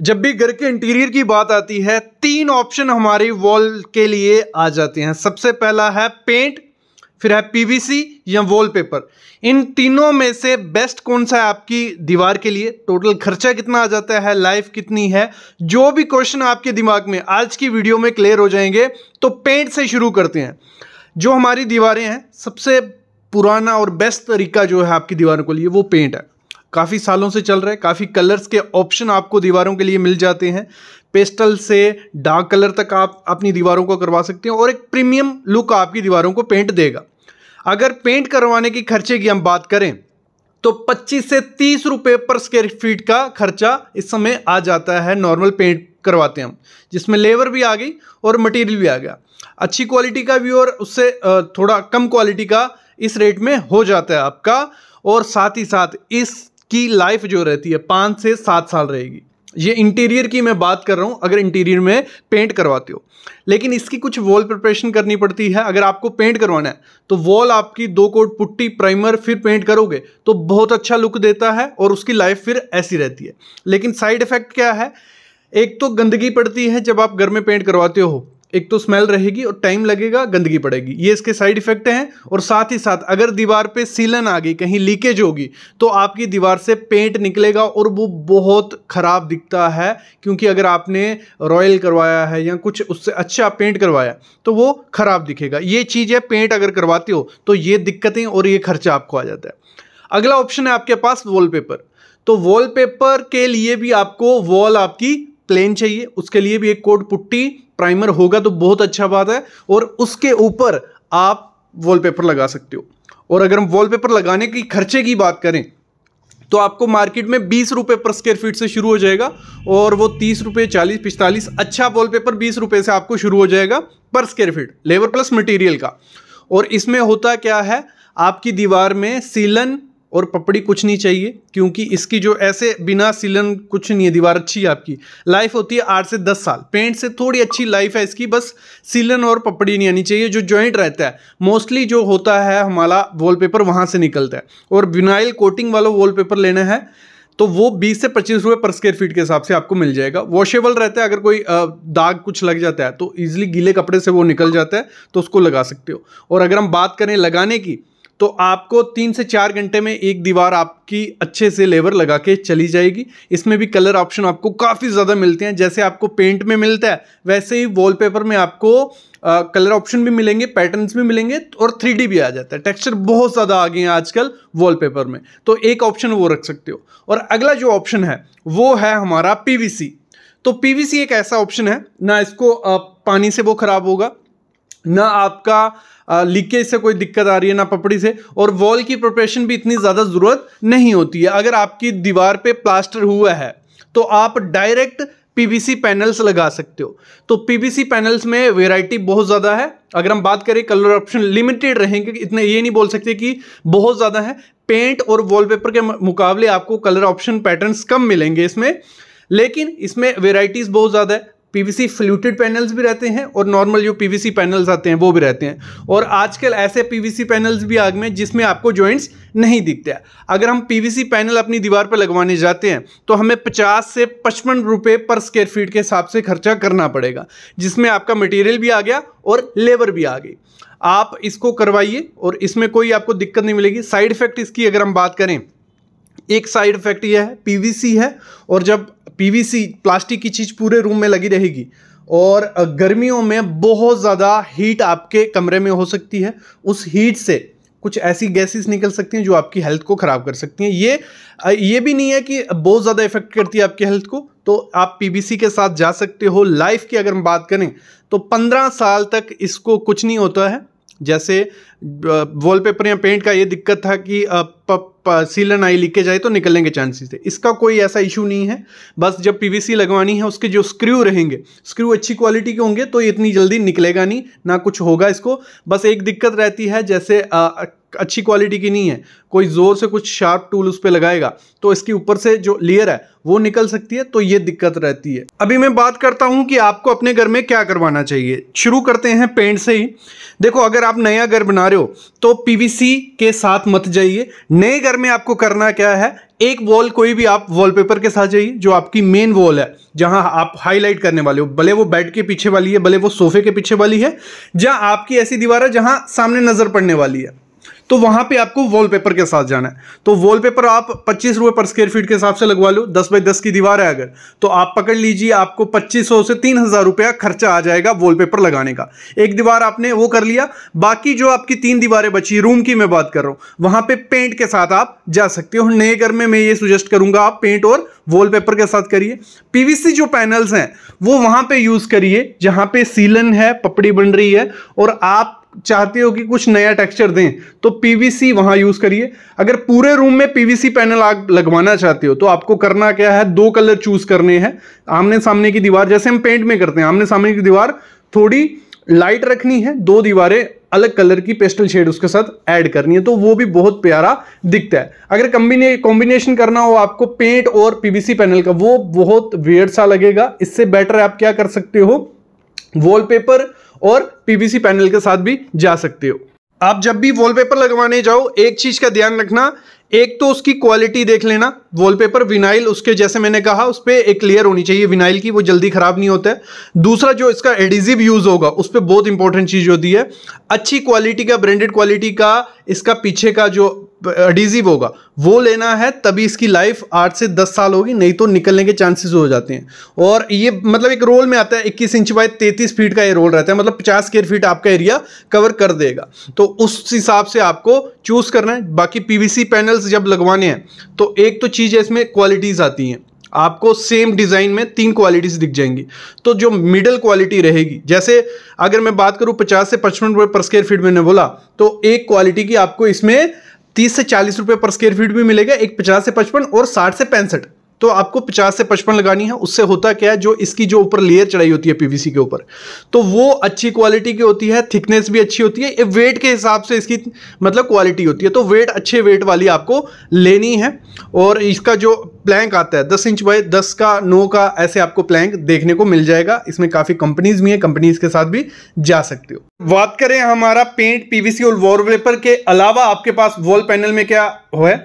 जब भी घर के इंटीरियर की बात आती है तीन ऑप्शन हमारी वॉल के लिए आ जाते हैं सबसे पहला है पेंट फिर है पीवीसी या वॉलपेपर इन तीनों में से बेस्ट कौन सा है आपकी दीवार के लिए टोटल खर्चा कितना आ जाता है लाइफ कितनी है जो भी क्वेश्चन आपके दिमाग में आज की वीडियो में क्लियर हो जाएंगे तो पेंट से शुरू करते हैं जो हमारी दीवारें हैं सबसे पुराना और बेस्ट तरीका जो है आपकी दीवारों के लिए वो पेंट है काफ़ी सालों से चल रहा है काफ़ी कलर्स के ऑप्शन आपको दीवारों के लिए मिल जाते हैं पेस्टल से डार्क कलर तक आप अपनी दीवारों को करवा सकते हैं और एक प्रीमियम लुक आपकी दीवारों को पेंट देगा अगर पेंट करवाने के खर्चे की हम बात करें तो 25 से 30 रुपए पर स्क्वेयर फीट का खर्चा इस समय आ जाता है नॉर्मल पेंट करवाते हैं हम जिसमें लेबर भी आ गई और मटेरियल भी आ गया अच्छी क्वालिटी का भी और उससे थोड़ा कम क्वालिटी का इस रेट में हो जाता है आपका और साथ ही साथ इस की लाइफ जो रहती है पाँच से सात साल रहेगी ये इंटीरियर की मैं बात कर रहा हूँ अगर इंटीरियर में पेंट करवाते हो लेकिन इसकी कुछ वॉल प्रिपरेशन करनी पड़ती है अगर आपको पेंट करवाना है तो वॉल आपकी दो कोट पुट्टी प्राइमर फिर पेंट करोगे तो बहुत अच्छा लुक देता है और उसकी लाइफ फिर ऐसी रहती है लेकिन साइड इफेक्ट क्या है एक तो गंदगी पड़ती है जब आप घर में पेंट करवाते हो एक तो स्मेल रहेगी और टाइम लगेगा गंदगी पड़ेगी ये इसके साइड इफेक्ट हैं और साथ ही साथ अगर दीवार पे सीलन आ गई कहीं लीकेज होगी तो आपकी दीवार से पेंट निकलेगा और वो बहुत ख़राब दिखता है क्योंकि अगर आपने रॉयल करवाया है या कुछ उससे अच्छा पेंट करवाया तो वो ख़राब दिखेगा ये चीज़ है पेंट अगर करवाते हो तो ये दिक्कतें और ये खर्चा आपको आ जाता है अगला ऑप्शन है आपके पास वॉलपेपर तो वॉलपेपर के लिए भी आपको वॉल आपकी प्लेन चाहिए उसके लिए भी एक कोट पुट्टी प्राइमर होगा तो बहुत अच्छा बात है और उसके ऊपर आप वॉलपेपर लगा सकते हो और अगर हम वॉलपेपर लगाने की खर्चे की बात करें तो आपको मार्केट में बीस रुपये पर स्क्वायर फीट से शुरू हो जाएगा और वो तीस रुपये चालीस पिस्तालीस अच्छा वॉलपेपर बीस रुपये से आपको शुरू हो जाएगा पर square feet labour plus material का और इसमें होता क्या है आपकी दीवार में सीलन और पपड़ी कुछ नहीं चाहिए क्योंकि इसकी जो ऐसे बिना सीलन कुछ नहीं है दीवार अच्छी है आपकी लाइफ होती है आठ से दस साल पेंट से थोड़ी अच्छी लाइफ है इसकी बस सीलन और पपड़ी नहीं आनी चाहिए जो जॉइंट रहता है मोस्टली जो होता है हमारा वॉलपेपर वहाँ से निकलता है और विनाइल कोटिंग वाला वॉलपेपर लेना है तो वो 20 से 25 रुपए पर स्क्वेयर फीट के हिसाब से आपको मिल जाएगा वॉशेबल रहता है अगर कोई दाग कुछ लग जाता है तो ईजिली गीले कपड़े से वो निकल जाता है तो उसको लगा सकते हो और अगर हम बात करें लगाने की तो आपको तीन से चार घंटे में एक दीवार आपकी अच्छे से लेवर लगा के चली जाएगी इसमें भी कलर ऑप्शन आपको काफ़ी ज़्यादा मिलते हैं जैसे आपको पेंट में मिलता है वैसे ही वॉलपेपर में आपको कलर ऑप्शन भी मिलेंगे पैटर्न्स भी मिलेंगे और थ्री भी आ जाता है टेक्सचर बहुत ज़्यादा आ गए हैं आजकल वॉलपेपर में तो एक ऑप्शन वो रख सकते हो और अगला जो ऑप्शन है वो है हमारा पी तो पी एक ऐसा ऑप्शन है ना इसको पानी से वो ख़राब होगा ना आपका लीकेज से कोई दिक्कत आ रही है ना पपड़ी से और वॉल की प्रिपरेशन भी इतनी ज़्यादा ज़रूरत नहीं होती है अगर आपकी दीवार पे प्लास्टर हुआ है तो आप डायरेक्ट पीवीसी पैनल्स लगा सकते हो तो पीवीसी पैनल्स में वेराइटी बहुत ज़्यादा है अगर हम बात करें कलर ऑप्शन लिमिटेड रहेंगे इतने ये नहीं बोल सकते कि बहुत ज़्यादा है पेंट और वॉलपेपर के मुकाबले आपको कलर ऑप्शन पैटर्न्स कम मिलेंगे इसमें लेकिन इसमें वेराइटीज़ बहुत ज़्यादा है पीवीसी फ्लूटेड पैनल्स भी रहते हैं और नॉर्मल जो पीवीसी पैनल्स आते हैं वो भी रहते हैं और आजकल ऐसे पीवीसी पैनल्स भी आ गए जिसमें आपको जॉइंट्स नहीं दिखते हैं अगर हम पीवीसी पैनल अपनी दीवार पर लगवाने जाते हैं तो हमें 50 से पचपन रुपये पर स्क्वेयर फीट के हिसाब से खर्चा करना पड़ेगा जिसमें आपका मटेरियल भी आ गया और लेबर भी आ गई आप इसको करवाइए और इसमें कोई आपको दिक्कत नहीं मिलेगी साइड इफेक्ट इसकी अगर हम बात करें एक साइड इफेक्ट यह है पीवीसी है और जब पीवीसी प्लास्टिक की चीज़ पूरे रूम में लगी रहेगी और गर्मियों में बहुत ज़्यादा हीट आपके कमरे में हो सकती है उस हीट से कुछ ऐसी गैसेस निकल सकती हैं जो आपकी हेल्थ को ख़राब कर सकती हैं ये ये भी नहीं है कि बहुत ज़्यादा इफेक्ट करती है आपकी हेल्थ को तो आप पीबीसी के साथ जा सकते हो लाइफ की अगर हम बात करें तो 15 साल तक इसको कुछ नहीं होता है जैसे वॉलपेपर या पेंट का ये दिक्कत था कि सीलन आई लीकेज आई तो निकलने के चांसेस थे इसका कोई ऐसा इशू नहीं है बस जब पीवीसी लगवानी है उसके जो स्क्रू रहेंगे स्क्रू अच्छी क्वालिटी के होंगे तो इतनी जल्दी निकलेगा नहीं ना कुछ होगा इसको बस एक दिक्कत रहती है जैसे आ, अच्छी क्वालिटी की नहीं है कोई ज़ोर से कुछ शार्प टूल उस पर लगाएगा तो इसके ऊपर से जो लेयर है वो निकल सकती है तो ये दिक्कत रहती है अभी मैं बात करता हूँ कि आपको अपने घर में क्या करवाना चाहिए शुरू करते हैं पेंट से ही देखो अगर आप नया घर बना रहे हो तो पीवीसी के साथ मत जाइए नए घर में आपको करना क्या है एक वॉल कोई भी आप वॉलपेपर के साथ जाइए जो आपकी मेन वॉल है जहां आप हाईलाइट करने वाले हो भले वो बेड के पीछे वाली है भले वो सोफे के पीछे वाली है जहां आपकी ऐसी दीवार है जहां सामने नजर पड़ने वाली है तो वहां पे आपको वॉलपेपर के साथ जाना है तो वॉलपेपर आप पच्चीस रुपए पर स्क्वायर फीट के हिसाब से लगवा लो दस बाई दस की दीवार है अगर तो आप पकड़ लीजिए आपको पच्चीस सौ से तीन हजार रुपया खर्चा आ जाएगा वॉलपेपर लगाने का एक दीवार आपने वो कर लिया बाकी जो आपकी तीन दीवारें बची रूम की मैं बात कर रहा हूं वहां पर पेंट के साथ आप जा सकते हो नए घर में मैं ये सुजेस्ट करूंगा आप पेंट और वॉलपेपर के साथ करिए पीवीसी जो पैनल्स हैं वो वहां पे यूज करिए जहां पे सीलन है पपड़ी बन रही है और आप चाहते हो कि कुछ नया टेक्सचर दें तो पीवीसी वहां यूज करिए अगर पूरे रूम में पीवीसी पैनल आग लगवाना चाहते हो तो आपको करना क्या है दो कलर चूज करने हैं आमने सामने की दीवार जैसे हम पेंट में करते हैं आमने सामने की दीवार थोड़ी लाइट रखनी है दो दीवारें अलग कलर की पेस्टल शेड उसके साथ ऐड करनी है तो वो भी बहुत प्यारा दिखता है अगर कॉम्बिनेशन करना हो आपको पेंट और पीवीसी पैनल का वो बहुत वेयर सा लगेगा इससे बेटर आप क्या कर सकते हो वॉलपेपर और पीवीसी पैनल के साथ भी जा सकते हो आप जब भी वॉलपेपर लगवाने जाओ एक चीज़ का ध्यान रखना एक तो उसकी क्वालिटी देख लेना वॉलपेपर विनाइल उसके जैसे मैंने कहा उस पर एक लेयर होनी चाहिए विनाइल की वो जल्दी ख़राब नहीं होता है दूसरा जो इसका एडिजिव यूज़ होगा उस पर बहुत इंपॉर्टेंट चीज़ होती है अच्छी क्वालिटी का ब्रांडेड क्वालिटी का इसका पीछे का जो अडीजिव होगा वो लेना है तभी इसकी लाइफ आठ से दस साल होगी नहीं तो निकलने के चांसेस हो जाते हैं और ये मतलब एक रोल में आता है इक्कीस इंच बाय तैतीस फीट का ये रोल रहता है मतलब पचास स्केयर फीट आपका एरिया कवर कर देगा तो उस हिसाब से आपको चूज़ करना है बाकी पीवीसी पैनल्स जब लगवाने हैं तो एक तो चीज़ है इसमें क्वालिटीज़ आती हैं आपको सेम डिज़ाइन में तीन क्वालिटीज़ दिख जाएंगी तो जो मिडल क्वालिटी रहेगी जैसे अगर मैं बात करूँ पचास से पचपन रुपये पर स्क्वायर फीट मैंने बोला तो एक क्वालिटी की आपको इसमें तीस से चालीस रुपये पर स्क्वेयर फीट भी मिलेगा एक पचास से पचपन और साठ से पैंसठ तो आपको 50 से 55 लगानी है उससे होता क्या है जो इसकी जो ऊपर लेयर चढ़ाई होती है पीवीसी के ऊपर तो वो अच्छी क्वालिटी की होती है थिकनेस भी अच्छी होती है वेट के हिसाब से इसकी मतलब क्वालिटी होती है तो वेट अच्छे वेट वाली आपको लेनी है और इसका जो प्लैंक आता है दस इंच बाई दस का नौ का ऐसे आपको प्लैंक देखने को मिल जाएगा इसमें काफ़ी कंपनीज भी हैं कंपनीज के साथ भी जा सकते हो बात करें हमारा पेंट पीवीसी और पेपर के अलावा आपके पास वॉल पैनल में क्या है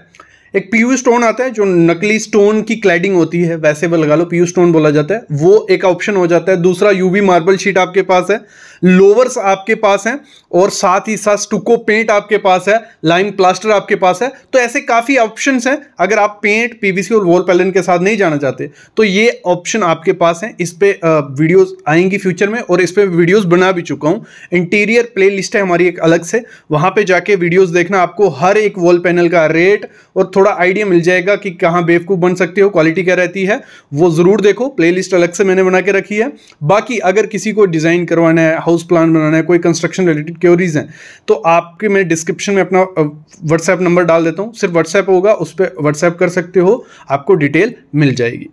एक पीयू स्टोन आता है जो नकली स्टोन की क्लैडिंग होती है वैसे वो लगा लो पीयू स्टोन बोला जाता है वो एक ऑप्शन हो जाता है दूसरा यूवी मार्बल शीट आपके पास है लोवर्स आपके पास हैं और साथ ही साथ स्टुको पेंट आपके पास है लाइम प्लास्टर आपके पास है तो ऐसे काफ़ी ऑप्शन हैं अगर आप पेंट पीवीसी और वॉल पैलन के साथ नहीं जाना चाहते तो ये ऑप्शन आपके पास हैं इस पर वीडियोज़ आएंगी फ्यूचर में और इस पर वीडियोज़ बना भी चुका हूँ इंटीरियर प्ले है हमारी एक अलग से वहाँ पर जाके वीडियोज़ देखना आपको हर एक वॉल पैनल का रेट और थोड़ा थोड़ा आइडिया मिल जाएगा कि कहाँ बेवकूफ़ बन सकते हो क्वालिटी क्या रहती है वो ज़रूर देखो प्लेलिस्ट अलग से मैंने बना के रखी है बाकी अगर किसी को डिज़ाइन करवाना है हाउस प्लान बनाना है कोई कंस्ट्रक्शन रिलेटेड क्योरीज हैं तो आपके मैं डिस्क्रिप्शन में अपना व्हाट्सएप नंबर डाल देता हूँ सिर्फ व्हाट्सएप होगा उस पर व्हाट्सएप कर सकते हो आपको डिटेल मिल जाएगी